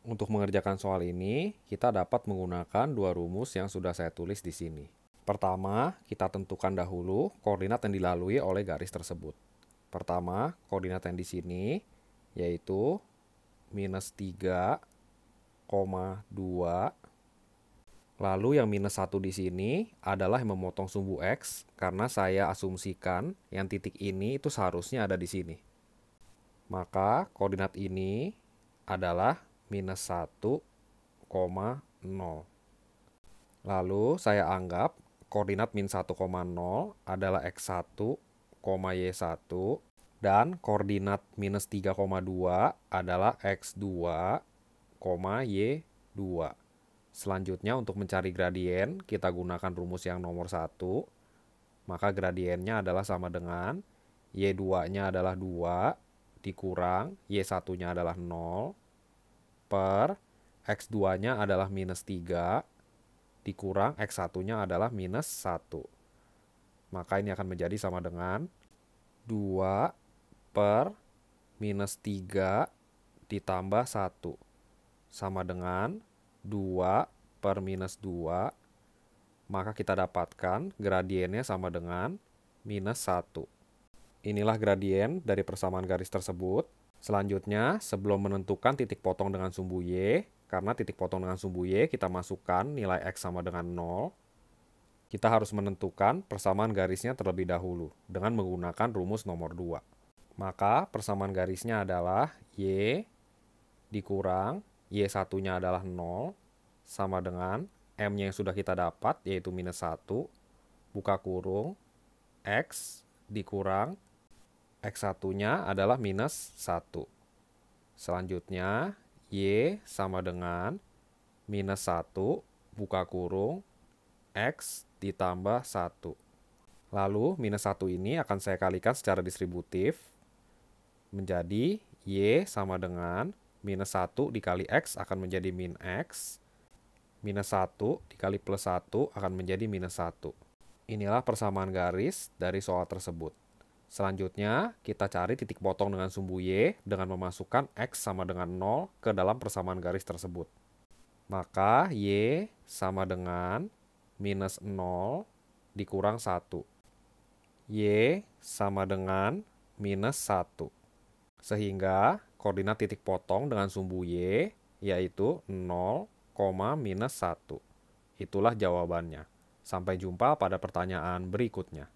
Untuk mengerjakan soal ini, kita dapat menggunakan dua rumus yang sudah saya tulis di sini. Pertama, kita tentukan dahulu koordinat yang dilalui oleh garis tersebut. Pertama, koordinat yang di sini yaitu minus 3, 2. Lalu yang minus 1 di sini adalah yang memotong sumbu X karena saya asumsikan yang titik ini itu seharusnya ada di sini. Maka koordinat ini adalah minus 1,0. Lalu saya anggap koordinat min 1,0 adalah x1, y1 dan koordinat minus 3,2 adalah x2, y2. Selanjutnya untuk mencari gradien, kita gunakan rumus yang nomor 1. Maka gradiennya adalah sama dengan Y2-nya adalah 2 dikurang Y1-nya adalah 0 per X2-nya adalah minus 3 dikurang X1-nya adalah minus 1. Maka ini akan menjadi sama dengan 2 per minus 3 ditambah 1 sama dengan 2 per minus 2 maka kita dapatkan gradiennya sama dengan minus 1. Inilah gradien dari persamaan garis tersebut. Selanjutnya, sebelum menentukan titik potong dengan sumbu Y, karena titik potong dengan sumbu Y kita masukkan nilai X sama dengan 0, kita harus menentukan persamaan garisnya terlebih dahulu dengan menggunakan rumus nomor 2. Maka persamaan garisnya adalah Y dikurang Y satunya adalah 0 sama dengan m yang sudah kita dapat yaitu minus 1 buka kurung X dikurang X1-nya adalah minus 1. Selanjutnya, Y sama dengan minus 1, buka kurung, X ditambah 1. Lalu, minus 1 ini akan saya kalikan secara distributif menjadi Y sama dengan minus 1 dikali X akan menjadi min X. Minus 1 dikali plus 1 akan menjadi minus 1. Inilah persamaan garis dari soal tersebut. Selanjutnya, kita cari titik potong dengan sumbu Y dengan memasukkan X sama dengan 0 ke dalam persamaan garis tersebut. Maka Y sama dengan minus 0 dikurang 1. Y sama dengan minus 1. Sehingga koordinat titik potong dengan sumbu Y yaitu 0, minus 1. Itulah jawabannya. Sampai jumpa pada pertanyaan berikutnya.